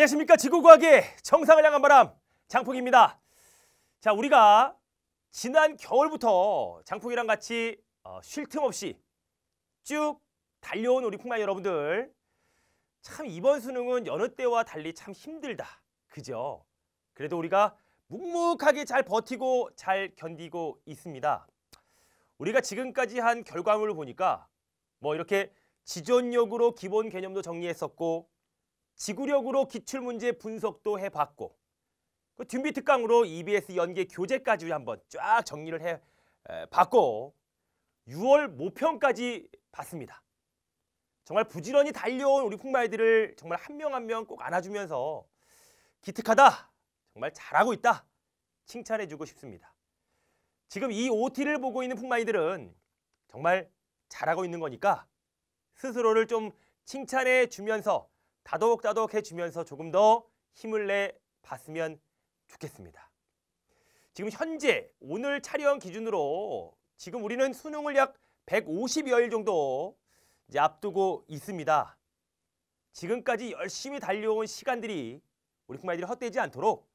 안녕하십니까 지구과학의 정상을 향한 바람 장풍입니다. 자 우리가 지난 겨울부터 장풍이랑 같이 어, 쉴틈 없이 쭉 달려온 우리 풍만 여러분들 참 이번 수능은 여느 때와 달리 참 힘들다 그죠? 그래도 우리가 묵묵하게 잘 버티고 잘 견디고 있습니다. 우리가 지금까지 한 결과물을 보니까 뭐 이렇게 지존력으로 기본 개념도 정리했었고 지구력으로 기출문제 분석도 해봤고 그 준비 특강으로 EBS 연계 교재까지 한번 쫙 정리를 해봤고 6월 모평까지 봤습니다. 정말 부지런히 달려온 우리 풍마이들을 정말 한 명 한 명 꼭 안아주면서 기특하다, 정말 잘하고 있다 칭찬해주고 싶습니다. 지금 이 OT를 보고 있는 풍마이들은 정말 잘하고 있는 거니까 스스로를 좀 칭찬해 주면서 다독다독해지면서 조금 더 힘을 내 봤으면 좋겠습니다. 지금 현재 오늘 차령 기준으로 지금 우리는 수능을 약 150여일 정도 이제 앞두고 있습니다. 지금까지 열심히 달려온 시간들이 우리 풍만이들이 헛되지 않도록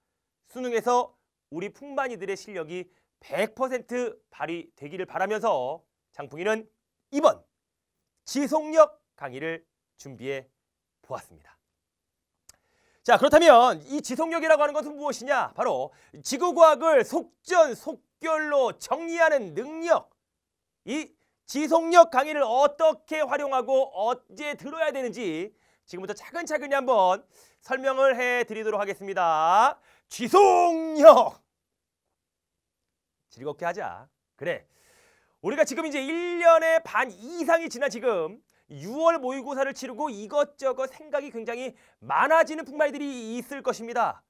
수능에서 우리 풍만이들의 실력이 100% 발휘되기를 바라면서 장풍이는 이번 지속력 강의를 준비해 보았습니다. 자, 그렇다면 이 지속력이라고 하는 것은 무엇이냐? 바로 지구과학을 속전속결로 정리하는 능력. 이 지속력 강의를 어떻게 활용하고 어제 들어야 되는지 지금부터 차근차근히 한번 설명을 해 드리도록 하겠습니다. 지속력! 즐겁게 하자. 그래. 우리가 지금 이제 1년에반 이상이 지난 지금 6월 모의고사를 치르고 이것저것 생각이 굉장히 많아지는 풍마들이 있을 것입니다.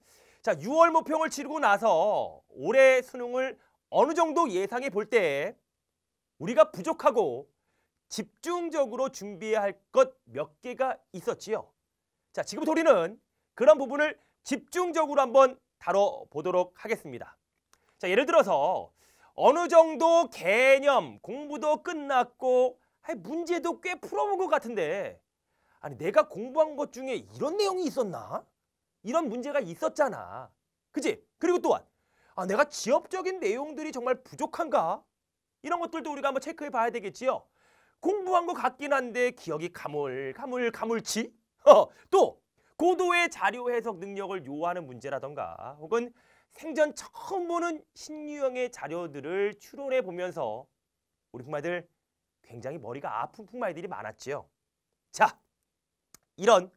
자, 6월 모평을 치르고 나서 올해 수능을 어느 정도 예상해 볼 때 우리가 부족하고 집중적으로 준비해야 할 것 몇 개가 있었지요. 자, 지금부터 우리는 그런 부분을 집중적으로 한번 다뤄보도록 하겠습니다. 자, 예를 들어서 어느 정도 개념 공부도 끝났고 아니, 문제도 꽤 풀어본 것 같은데 아니 내가 공부한 것 중에 이런 내용이 있었나? 이런 문제가 있었잖아. 그지? 그리고 또한 아 내가 지엽적인 내용들이 정말 부족한가? 이런 것들도 우리가 한번 체크해 봐야 되겠지요. 공부한 것 같긴 한데 기억이 가물 가물 가물치? 어, 또 고도의 자료 해석 능력을 요하는 문제라던가 혹은 생전 처음 보는 신유형의 자료들을 추론해 보면서 우리 부마들 굉장히 머리가 아픈 풍마이들이 많았지요. 자, 이런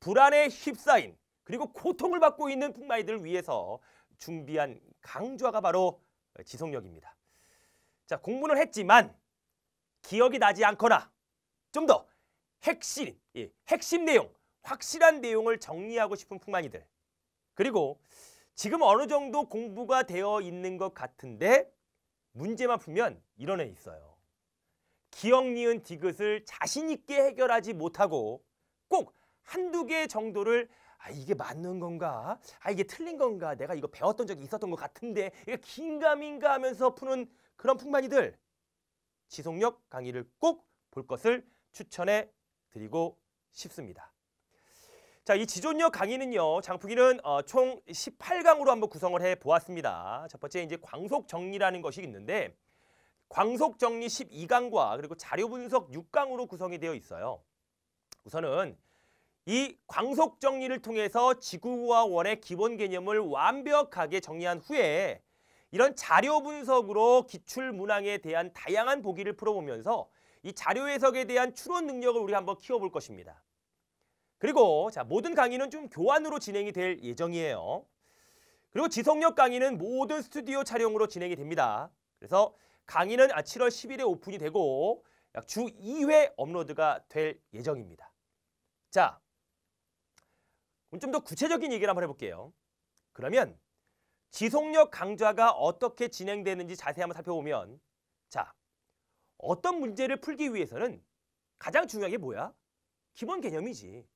불안에 휩싸인 그리고 고통을 받고 있는 풍마이들을 위해서 준비한 강좌가 바로 지속력입니다. 자, 공부는 했지만 기억이 나지 않거나 좀 더 핵심, 예, 핵심 내용, 확실한 내용을 정리하고 싶은 풍마이들 그리고 지금 어느 정도 공부가 되어 있는 것 같은데 문제만 풀면 이런 애 있어요. 기억 니은 디귿을 자신 있게 해결하지 못하고 꼭 한두 개 정도를 아 이게 맞는 건가? 아 이게 틀린 건가? 내가 이거 배웠던 적이 있었던 것 같은데 이게 긴가민가 하면서 푸는 그런 풍만이들 지속력 강의를 꼭 볼 것을 추천해 드리고 싶습니다. 자, 이 지존력 강의는요. 장풍이는 어, 총 18강으로 한번 구성을 해 보았습니다. 첫 번째 이제 광속 정리라는 것이 있는데 광속 정리 12강과 그리고 자료 분석 6강으로 구성이 되어 있어요. 우선은 이 광속 정리를 통해서 지구와 원의 기본 개념을 완벽하게 정리한 후에 이런 자료 분석으로 기출 문항에 대한 다양한 보기를 풀어보면서 이 자료 해석에 대한 추론 능력을 우리 한번 키워볼 것입니다. 그리고 자 모든 강의는 좀 교환으로 진행이 될 예정이에요. 그리고 지속력 강의는 모든 스튜디오 촬영으로 진행이 됩니다. 그래서 강의는 7월 아, 10일에 오픈이 되고 약 주 2회 업로드가 될 예정입니다. 자, 좀 더 구체적인 얘기를 한번 해볼게요. 그러면 지속력 강좌가 어떻게 진행되는지 자세히 한번 살펴보면 자, 어떤 문제를 풀기 위해서는 가장 중요한 게 뭐야? 기본 개념이지.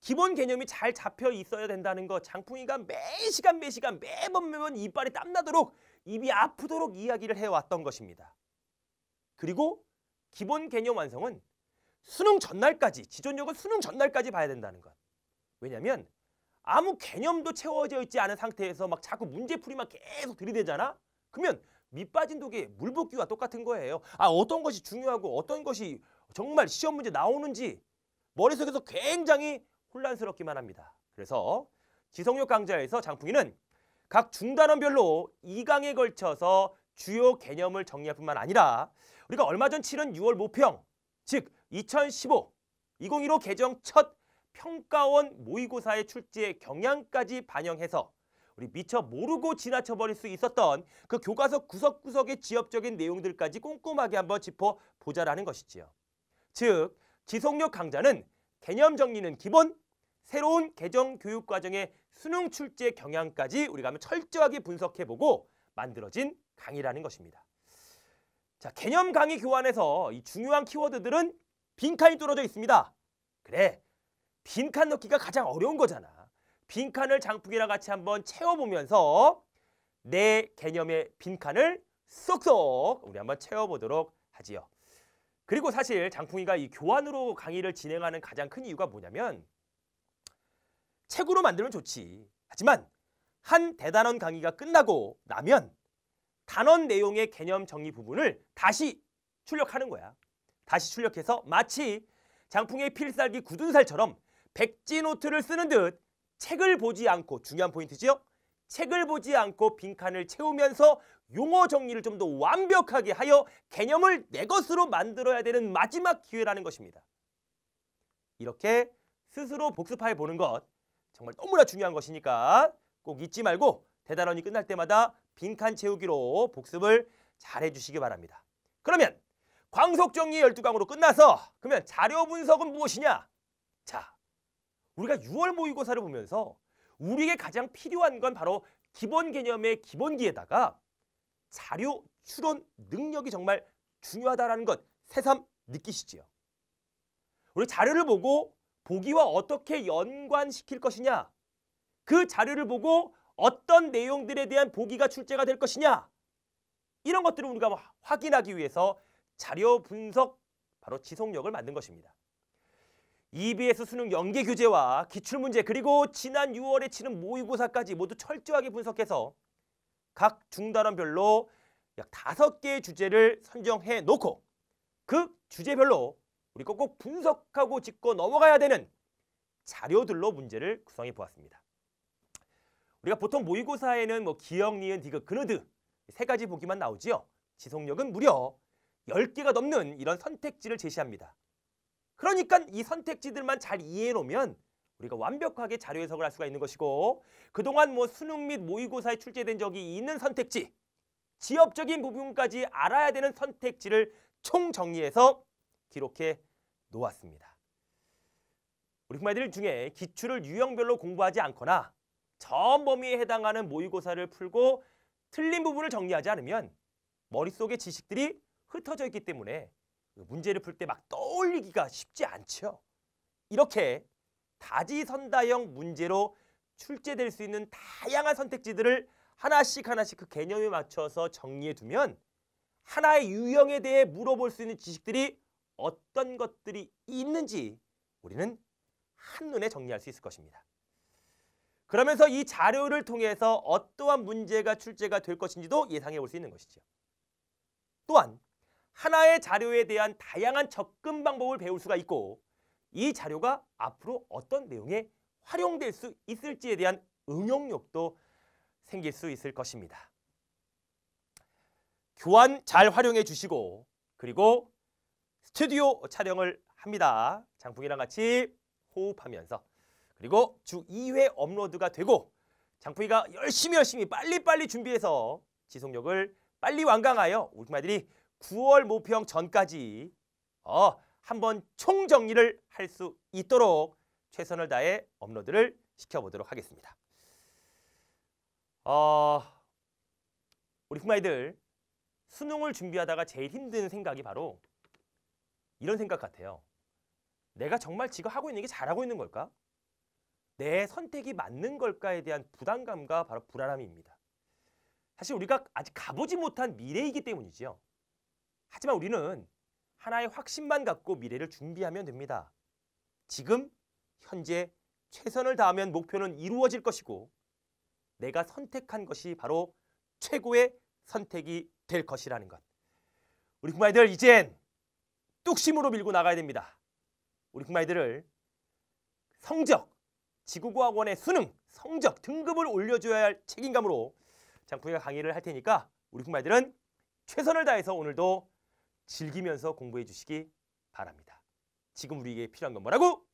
기본 개념이 잘 잡혀 있어야 된다는 거 장풍이가 매 시간 매 시간 매번 매번 이빨이 땀나도록 입이 아프도록 이야기를 해왔던 것입니다. 그리고 기본 개념 완성은 수능 전날까지, 지존력을 수능 전날까지 봐야 된다는 것. 왜냐하면 아무 개념도 채워져 있지 않은 상태에서 막 자꾸 문제풀이만 계속 들이대잖아? 그러면 밑빠진 독에 물 붓기와 똑같은 거예요. 아 어떤 것이 중요하고 어떤 것이 정말 시험 문제 나오는지 머릿속에서 굉장히 혼란스럽기만 합니다. 그래서 지성력 강좌에서 장풍이는 각 중단원별로 2강에 걸쳐서 주요 개념을 정리할 뿐만 아니라 우리가 얼마 전 치른 6월 모평, 즉 2015, 2015 개정 첫 평가원 모의고사의 출제 경향까지 반영해서 우리 미처 모르고 지나쳐버릴 수 있었던 그 교과서 구석구석의 지엽적인 내용들까지 꼼꼼하게 한번 짚어보자라는 것이지요. 즉, 지속력 강좌는 개념 정리는 기본, 새로운 개정 교육 과정의 수능 출제 경향까지 우리가 한번 철저하게 분석해보고 만들어진 강의라는 것입니다. 자, 개념 강의 교환에서 이 중요한 키워드들은 빈칸이 뚫어져 있습니다. 그래, 빈칸 넣기가 가장 어려운 거잖아. 빈칸을 장풍이랑 같이 한번 채워보면서 내 개념의 빈칸을 쏙쏙 우리 한번 채워보도록 하지요. 그리고 사실 장풍이가 이 교환으로 강의를 진행하는 가장 큰 이유가 뭐냐면 책으로 만들면 좋지. 하지만 한 대단원 강의가 끝나고 나면 단원 내용의 개념 정리 부분을 다시 출력하는 거야. 다시 출력해서 마치 장풍의 필살기 굳은 살처럼 백지 노트를 쓰는 듯 책을 보지 않고 중요한 포인트지요. 책을 보지 않고 빈칸을 채우면서 용어 정리를 좀 더 완벽하게 하여 개념을 내 것으로 만들어야 되는 마지막 기회라는 것입니다. 이렇게 스스로 복습해 보는 것 정말 너무나 중요한 것이니까 꼭 잊지 말고 대단원이 끝날 때마다 빈칸 채우기로 복습을 잘 해주시기 바랍니다. 그러면 광속정리 12강으로 끝나서 그러면 자료 분석은 무엇이냐? 자, 우리가 6월 모의고사를 보면서 우리에게 가장 필요한 건 바로 기본 개념의 기본기에다가 자료 추론 능력이 정말 중요하다라는 것 새삼 느끼시지요. 우리 자료를 보고 보기와 어떻게 연관시킬 것이냐 그 자료를 보고 어떤 내용들에 대한 보기가 출제가 될 것이냐 이런 것들을 우리가 뭐 확인하기 위해서 자료 분석 바로 지속력을 만든 것입니다. EBS 수능 연계 교재와 기출문제 그리고 지난 6월에 치른 모의고사까지 모두 철저하게 분석해서 각 중단원별로 약다 개의 주제를 선정해 놓고 그 주제별로 우리가 꼭 분석하고 짚고 넘어가야 되는 자료들로 문제를 구성해 보았습니다. 우리가 보통 모의고사에는 뭐기역 니은, 디귿, 그느드 세 가지 보기만 나오지요. 지속력은 무려 10개가 넘는 이런 선택지를 제시합니다. 그러니까 이 선택지들만 잘 이해해 놓으면 우리가 완벽하게 자료 해석을 할 수가 있는 것이고 그동안 뭐 수능 및 모의고사에 출제된 적이 있는 선택지 지역적인 부분까지 알아야 되는 선택지를 총정리해서 기록해 놓았습니다. 우리 국마이들 중에 기출을 유형별로 공부하지 않거나 전 범위에 해당하는 모의고사를 풀고 틀린 부분을 정리하지 않으면 머릿속에 지식들이 흩어져 있기 때문에 그 문제를 풀 때 막 떠올리기가 쉽지 않죠. 이렇게 다지선다형 문제로 출제될 수 있는 다양한 선택지들을 하나씩 하나씩 그 개념에 맞춰서 정리해 두면 하나의 유형에 대해 물어볼 수 있는 지식들이 어떤 것들이 있는지 우리는 한눈에 정리할 수 있을 것입니다. 그러면서 이 자료를 통해서 어떠한 문제가 출제가 될 것인지도 예상해 볼 수 있는 것이죠. 또한 하나의 자료에 대한 다양한 접근 방법을 배울 수가 있고 이 자료가 앞으로 어떤 내용에 활용될 수 있을지에 대한 응용력도 생길 수 있을 것입니다. 교환 잘 활용해 주시고 그리고 스튜디오 촬영을 합니다. 장풍이랑 같이 호흡하면서 그리고 주 2회 업로드가 되고 장풍이가 열심히 열심히 빨리빨리 준비해서 지속력을 빨리 완강하여 우리 말들이 9월 모평 전까지 어, 한번 총정리를 할 수 있도록 최선을 다해 업로드를 시켜보도록 하겠습니다. 어, 우리 흑마이들 수능을 준비하다가 제일 힘든 생각이 바로 이런 생각 같아요. 내가 정말 지금 하고 있는 게 잘하고 있는 걸까? 내 선택이 맞는 걸까에 대한 부담감과 바로 불안함입니다. 사실 우리가 아직 가보지 못한 미래이기 때문이지요. 하지만 우리는 하나의 확신만 갖고 미래를 준비하면 됩니다. 지금 현재 최선을 다하면 목표는 이루어질 것이고 내가 선택한 것이 바로 최고의 선택이 될 것이라는 것. 우리 부모님들 이젠 뚝심으로 밀고 나가야 됩니다. 우리 국마이들을 성적, 지구과학원의 수능, 성적, 등급을 올려줘야 할 책임감으로 장풍이가 강의를 할 테니까 우리 국마이들은 최선을 다해서 오늘도 즐기면서 공부해 주시기 바랍니다. 지금 우리에게 필요한 건 뭐라고?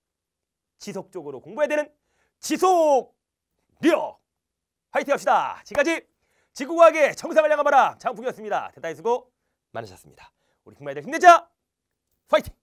지속적으로 공부해야 되는 지속력! 화이팅 합시다. 지금까지 지구과학의 정상을 향한 바람 장풍이었습니다. 대단히 수고 많으셨습니다. 우리 국마이들 힘내자! fighting。